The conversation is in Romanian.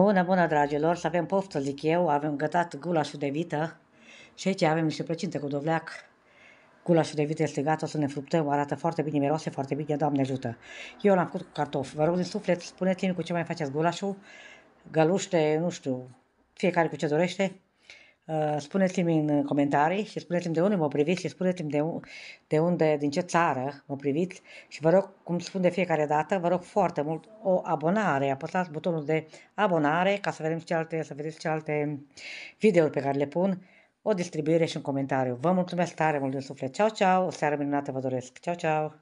Bună, bună, dragilor! Să avem poftă, zic eu. Avem gătat gulașul de vită și aici avem niște plăcinte cu dovleac. Gulașul de vită este gata, o să ne fructăm, arată foarte bine, miroase foarte bine, Doamne ajută. Eu l-am făcut cu cartofi. Vă rog din suflet, spuneți-mi cu ce mai faceți gulașul, găluște, nu știu, fiecare cu ce dorește. Uh, spuneți-mi în uh, comentarii și spuneți-mi de unde mă priviți și spuneți-mi de, de unde, din ce țară mă priviți și vă rog, cum spun de fiecare dată, vă rog foarte mult o abonare, apăsați butonul de abonare ca să vedem și alte, să vedeți și alte videouri pe care le pun, o distribuire și un comentariu. Vă mulțumesc tare mult din suflet. Ceau, ceau, o seară minunată vă doresc. Ceau, ceau!